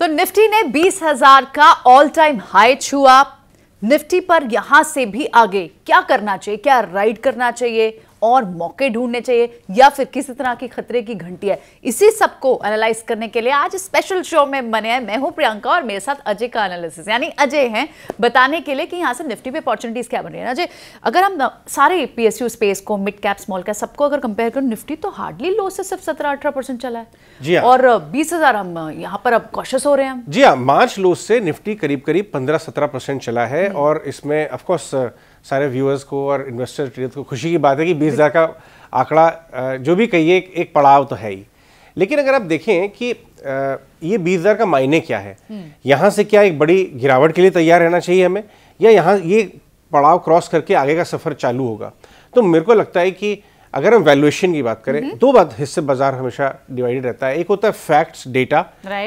तो निफ्टी ने बीस हजार का ऑल टाइम हाई छुआ निफ्टी पर यहां से भी आगे क्या करना चाहिए क्या राइड करना चाहिए और मौके ढूंढने चाहिए या फिर किसी तरह की खतरे की घंटी है इसी सबको एनालाइज करने के लिए आज स्पेशल शो में बने हैं मैं हूं प्रियंका और मेरे साथ अजय का एनालिसिस यानी अजय हैं बताने के लिए कि यहाँ से निफ्टी पे अपॉर्चुनिटीज़ क्या बन रही है अजय अगर हम सारे पी स्पेस को मिड कैप स्मॉल कैप सबको अगर कंपेयर करें निफ्टी तो हार्डली लो से सिर्फ सत्रह अठारह चला है जी हाँ। और बीस हम यहाँ पर अब कॉशस हो रहे हैं जी हाँ मार्च लो से निफ्टी करीब करीब पंद्रह सत्रह चला है हम्म। और इसमें ऑफकोर्स सारे व्यूअर्स को और इन्वेस्टर ट्रेड को खुशी की बात है कि बीस हज़ार का आंकड़ा जो भी कहिए एक पड़ाव तो है ही लेकिन अगर आप देखें कि ये बीस हज़ार का मायने क्या है हम्म। यहाँ से क्या एक बड़ी गिरावट के लिए तैयार रहना चाहिए हमें या यहाँ ये पड़ाव क्रॉस करके आगे का सफ़र चालू होगा तो मेरे को लगता है कि अगर हम वैल्यूएशन की बात करें हम्म। दो बात हिस्से बाजार हमेशा डिवाइडेड रहता है एक होता है फैक्ट्स डेटा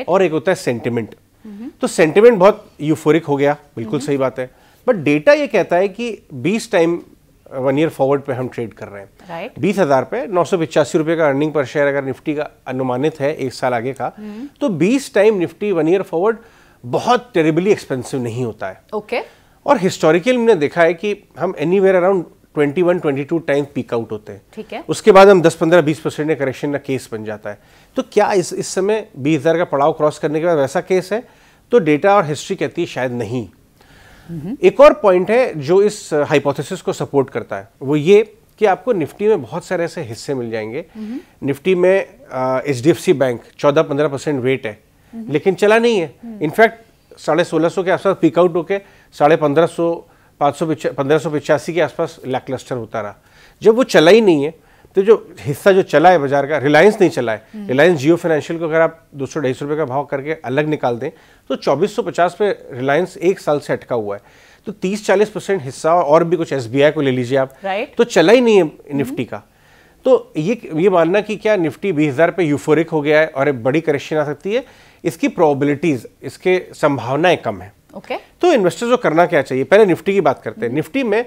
और एक होता है सेंटिमेंट हम्म। तो सेंटिमेंट बहुत यूफोरिक हो गया बिल्कुल सही बात है बट डेटा ये कहता है कि 20 टाइम वन ईयर फॉरवर्ड पे हम ट्रेड कर रहे हैं right. बीस हज़ार पे नौ सौ पिचासी रुपए का अर्निंग पर शेयर अगर निफ्टी का अनुमानित है एक साल आगे का hmm. तो 20 time Nifty one year forward बहुत टेरिबली एक्सपेंसिव नहीं होता है ओके okay. और हिस्टोरिकल हमने देखा है कि हम anywhere around 21, 22 time peak out होते हैं ठीक है उसके बाद हम 10, 15, 20 परसेंट करेक्शन का केस बन जाता है तो क्या इस इस समय 20,000 का पड़ाव क्रॉस करने के बाद वैसा केस है तो डेटा और हिस्ट्री कहती है शायद नहीं एक और पॉइंट है जो इस हाइपोथेसिस uh, को सपोर्ट करता है वो ये कि आपको निफ्टी में बहुत सारे ऐसे हिस्से मिल जाएंगे निफ्टी में H D F C bank चौदह पंद्रह परसेंट वेट है लेकिन चला नहीं है इनफैक्ट साढ़े सोलह सौ के आसपास पिकआउट होके साढ़े पंद्रह सौ पाँच सौ पंद्रह सौ पिचासी के आसपास लैकलस्टर होता रहा जब वो चला ही नहीं है तो जो हिस्सा जो चला है बाजार का रिलायंस नहीं चला है रिलायंस जियो फाइनेंशियल को अगर आप दो सौ ढाई सौ रुपये का भाव करके अलग निकाल दें तो चौबीस सौ पचास पे रिलायंस एक साल से अटका हुआ है तो तीस चालीस परसेंट हिस्सा और भी कुछ एस को ले लीजिए आप तो चला ही नहीं है हम्म। निफ्टी का तो ये ये मानना कि क्या निफ्टी बीस हज़ार पे यूफोरिक हो गया है और एक बड़ी करेक्शन आ सकती है इसकी प्रोबेबिलिटीज़ इसके संभावनाएं कम है ओके okay. तो इन्वेस्टर्स को करना क्या चाहिए पहले निफ्टी की बात करते हैं हम्म। निफ्टी में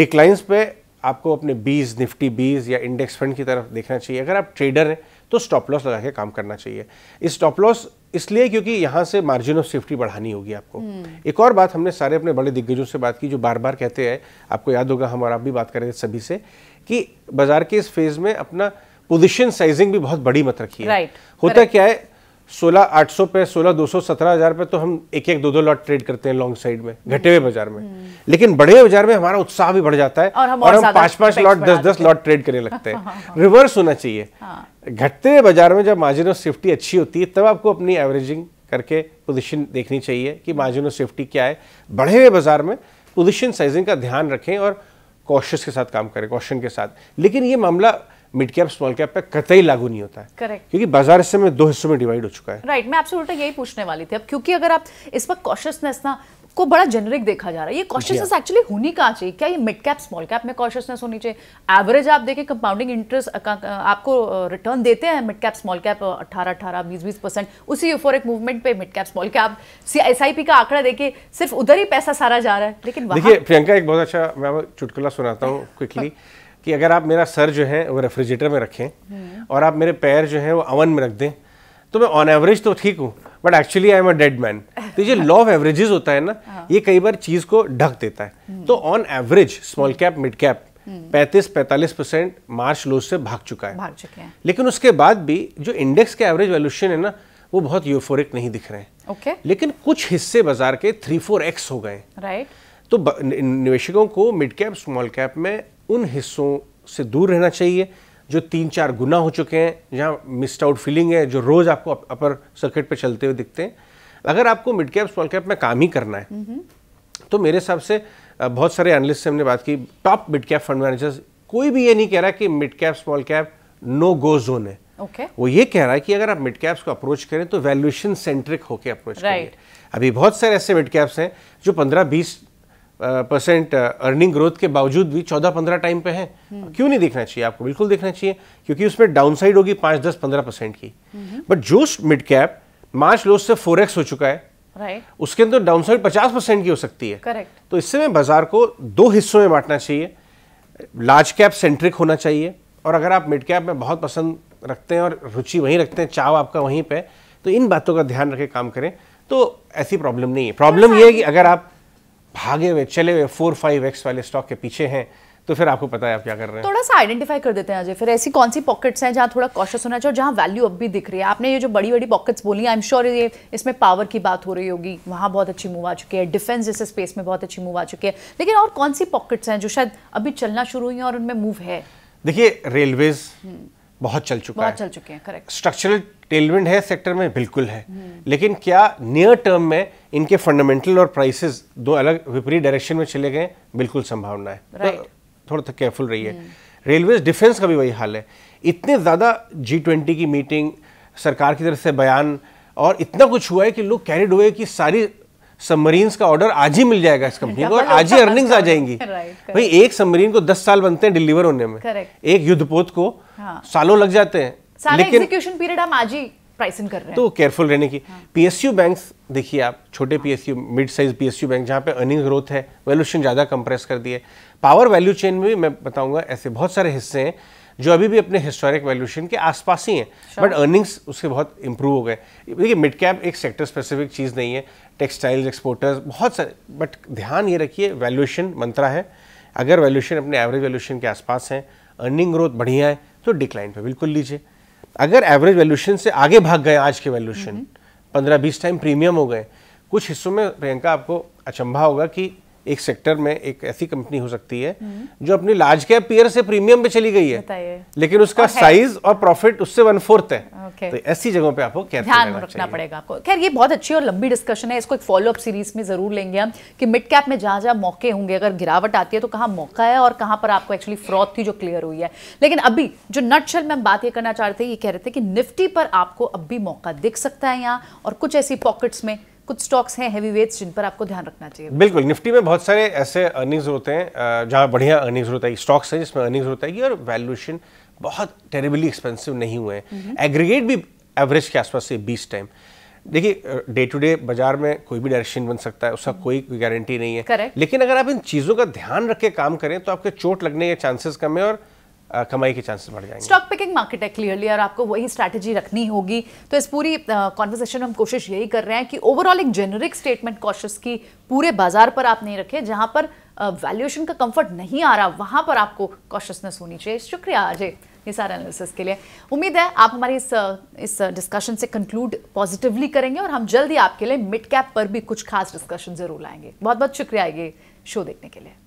डिक्लाइंस पे आपको अपने बीज निफ्टी बीज या इंडेक्स फंड की तरफ देखना चाहिए अगर आप ट्रेडर हैं तो स्टॉप लॉस लगा के काम करना चाहिए इस स्टॉप लॉस इसलिए क्योंकि यहाँ से मार्जिन ऑफ सेफ्टी बढ़ानी होगी आपको हम्म। एक और बात हमने सारे अपने बड़े दिग्गजों से बात की जो बार बार कहते हैं आपको याद होगा हम और आप भी बात करेंगे सभी से कि बाजार के इस फेज में अपना पोजिशन साइजिंग भी बहुत बड़ी मत रखी है होता क्या है सोलह आठ सौ पे सोलह दो सौ सत्रह हजार पे तो हम एक एक दो दो लॉट ट्रेड करते हैं लॉन्ग साइड में घटे हुए बाजार में हम्म। लेकिन बड़े बाजार में हमारा उत्साह भी बढ़ जाता है और हम, पांच पांच लॉट दस दस लॉट ट्रेड करने लगते हैं रिवर्स हाँ। होना चाहिए हाँ। घटते हुए बाजार में जब मार्जिन ऑफ सेफ्टी अच्छी होती है तब आपको अपनी एवरेजिंग करके पोजिशन देखनी चाहिए कि मार्जिन ऑफ सेफ्टी क्या है बढ़े हुए बाजार में पोजिशन साइजिंग का ध्यान रखें और कॉशियस के साथ काम करें कॉशन के साथ लेकिन ये मामला मिड कैप स्मॉल कैप पे कतई लागू नहीं होता है करेक्ट क्योंकि बाजार इस समय दो हिस्सों में डिवाइड हो चुका है राइट right, मैं आपसे उल्टा यही पूछने वाली थी अब क्योंकि अगर आप इस पर कॉशियसनेस ना को बड़ा जेनरिक देखा जा रहा है ये कॉशियसनेस एक्चुअली होनी कहाँ चाहिए क्या ये मिड कैप स्मॉल कैप में कॉशियसनेस होनी चाहिए एवरेज आप देखें कंपाउंडिंग इंटरेस्ट आपको रिटर्न देते हैं मिड कैप स्मॉल कैप अट्ठारह अठारह बीस बीस परसेंट उसी फॉर एक मूवमेंट पे mid cap small cap S I P का आंकड़ा देखे सिर्फ उधर ही पैसा सारा जा रहा है लेकिन देखिए प्रियंका एक बहुत अच्छा मैं चुटकुला सुनाता हूँ क्विकली कि अगर आप मेरा सर जो है वो रेफ्रिजरेटर में रखें हम्म। और आप मेरे पैर जो है वो अवन में रख दें तो मैं ऑन एवरेज तो ठीक हूँ but actually I am a dead man तो ये लॉ ऑफ एवरेजेस होता है ना हाँ। ये कई बार चीज़ को ढक देता है हम्म। तो on average small cap mid cap पैंतीस पैंतालीस परसेंट मार्च लोज से भाग चुका है भाग चुके हैं लेकिन उसके बाद भी जो इंडेक्स के एवरेज वैल्यूशन है ना वो बहुत यूफोरिक नहीं दिख रहे हैं okay. लेकिन कुछ हिस्से बाजार के थ्री फोर एक्स हो गए राइट right. तो निवेशकों को मिड कैप स्मॉल कैप में उन हिस्सों से दूर रहना चाहिए जो तीन चार गुना हो चुके हैं जहाँ मिस्ड आउट फीलिंग है जो रोज़ आपको अपर सर्किट पर चलते हुए दिखते हैं अगर आपको मिड कैप स्मॉल कैप में काम ही करना है हम्म। तो मेरे हिसाब से बहुत सारे एनालिस्ट से हमने बात की top mid cap fund managers कोई भी ये नहीं कह रहा कि mid cap small cap no go zone है okay. वो ये कह रहा है कि अगर आप मिड कैप्स को अप्रोच करें तो वैल्यूएशन सेंट्रिक होकर अप्रोच right. करें अभी बहुत सारे ऐसे मिड कैप्स हैं जो पंद्रह बीस परसेंट अर्निंग ग्रोथ के बावजूद भी चौदह पंद्रह टाइम पे है हम्म। क्यों नहीं देखना चाहिए आपको बिल्कुल देखना चाहिए क्योंकि उसमें डाउनसाइड होगी पांच दस पंद्रह परसेंट की बट जो मिड कैप मार्च लोज से फोर हो चुका है right. उसके अंदर डाउनसाइड पचास परसेंट की हो सकती है करेक्ट तो इससे में बाजार को दो हिस्सों में बांटना चाहिए लार्ज कैप सेंट्रिक होना चाहिए और अगर आप मिड कैप में बहुत पसंद रखते हैं और रुचि वहीं रखते हैं चाव आपका वहीं पे तो इन बातों का ध्यान रखे काम करें तो ऐसी प्रॉब्लम नहीं है प्रॉब्लम हाँ, यह है हाँ। कि अगर आप भागे हुए चले हुए फोर फाइव एक्स वाले स्टॉक के पीछे हैं तो फिर आपको पता है आप क्या कर रहे हैं थोड़ा सा आइडेंटिफाई कर देते हैं अजय फिर ऐसी कौन सी पॉकेट्स हैं जहाँ थोड़ा कॉशस होना चाहिए और जहाँ वैल्यू अब भी दिख रही है आपने ये जो बड़ी बड़ी पॉकेट्स बोली आई एम श्योर ये इसमें पावर की बात हो रही होगी वहाँ बहुत अच्छी मूव आ चुकी है डिफेंस जैसे स्पेस में बहुत अच्छी मूव आ चुकी है लेकिन और कौन सी पॉकेट्स हैं जो शायद अभी चलना शुरू हुई हैं और उनमें मूव है देखिए रेलवेज हम्म। बहुत चल चुका बहुत है चल चुके हैं करेक्ट स्ट्रक्चरल टेलविंड है सेक्टर में बिल्कुल है लेकिन क्या नियर टर्म में इनके फंडामेंटल और प्राइसेस दो अलग विपरीत डायरेक्शन में चले गए बिल्कुल संभावना है तो right. तो थोड़ा सा केयरफुल है रेलवे डिफेंस का भी वही हाल है इतने ज़्यादा जी ट्वेंटी की मीटिंग सरकार की तरफ से बयान और इतना कुछ हुआ है कि लोग कैरिड हुए कि सारी सबमरीन्स का ऑर्डर आज ही मिल जाएगा इस कंपनी को और आज ही अर्निंग्स आ जाएंगी भाई एक सबमरीन को दस साल बनते हैं डिलीवर होने में एक युद्धपोत को हाँ। सालों लग जाते हैं सारे एग्जीक्यूशन पीरियड हम आज ही प्राइसिंग कर रहे हैं तो केयरफुल रहने की पीएसयू बैंक देखिए आप छोटे PSU mid size PSU bank जहाँ पे अर्निंग ग्रोथ है वैल्यूशन ज़्यादा कंप्रेस कर दिए पावर वैल्यू चेन में भी मैं बताऊंगा ऐसे बहुत सारे हिस्से हैं जो अभी भी अपने हिस्टोरिक वैल्यूशन के आसपास ही हैं बट अर्निंग्स उसके बहुत इंप्रूव हो गए देखिए मिड कैप एक सेक्टर स्पेसिफिक चीज़ नहीं है टेक्सटाइल्स एक्सपोर्टर्स बहुत सारे बट ध्यान ये रखिए वैल्यूशन मंत्रा है अगर वैल्यूशन अपने एवरेज वैल्यूशन के आसपास हैं अर्निंग ग्रोथ बढ़िया है तो डिक्लाइन पर बिल्कुल लीजिए अगर एवरेज वैल्यूशन से आगे भाग गए आज के वैल्यूशन हम्म। पंद्रह बीस टाइम प्रीमियम हो गए कुछ हिस्सों में प्रियंका आपको अचंभा होगा कि एक सेक्टर में एक ऐसी कंपनी हो सकती है जो अपनी लार्ज कैप पीयर से प्रीमियम पे चली गई है लेकिन उसका साइज और प्रॉफिट उससे वन फोर्थ है तो ऐसी जगहों पे आपको ध्यान रखना पड़ेगा आपको खैर ये बहुत अच्छी और लंबी डिस्कशन है इसको एक फॉलोअप सीरीज में जरूर लेंगे हम कि मिड कैप में जहां जहां मौके होंगे अगर गिरावट आती है तो कहाँ मौका है और कहाँ पर आपको एक्चुअली फ्रॉड थी जो क्लियर हुई है लेकिन अभी जो नटशल में हम बात ये करना चाह रहे थे ये कह रहे थे कि निफ्टी पर आपको अब भी मौका दिख सकता है यहाँ और कुछ ऐसी पॉकेट्स में कुछ स्टॉक्स हैं हैवी वेट्स जिन पर आपको ध्यान रखना चाहिए बिल्कुल निफ्टी में बहुत सारे ऐसे अर्निंग्स होते हैं जहाँ बढ़िया अर्निंग्स होता है स्टॉक्स हैं जिसमें अर्निंग्स होता है और वैल्यूशन बहुत टेरेबली एक्सपेंसिव नहीं हुए हैं एग्रीगेट हम्म। भी एवरेज के आसपास से बीस टाइम देखिए डे टू डे बाजार में कोई भी डायरेक्शन बन सकता है उसका हम्म। कोई गारंटी नहीं है Correct. लेकिन अगर आप इन चीज़ों का ध्यान रख के काम करें तो आपके चोट लगने के चांसेस कम है और कमाई के चांसेस बढ़ जाएंगे स्टॉक पिकिंग मार्केट है क्लियरली और आपको वही स्ट्रैटेजी रखनी होगी तो इस पूरी कॉन्वर्सेशन में हम कोशिश यही कर रहे हैं कि ओवरऑल एक जेनरिक स्टेटमेंट कॉशस की पूरे बाजार पर आप नहीं रखे जहां पर वैल्यूएशन का कंफर्ट नहीं आ रहा वहां पर आपको कॉशसनेस होनी चाहिए शुक्रिया अजय ये सारे एनालिसिस के लिए उम्मीद है आप हमारी इस इस डिस्कशन से कंक्लूड पॉजिटिवली करेंगे और हम जल्दी आपके लिए मिड कैप पर भी कुछ खास डिस्कशन जरूर लाएंगे बहुत बहुत शुक्रिया ये शो देखने के लिए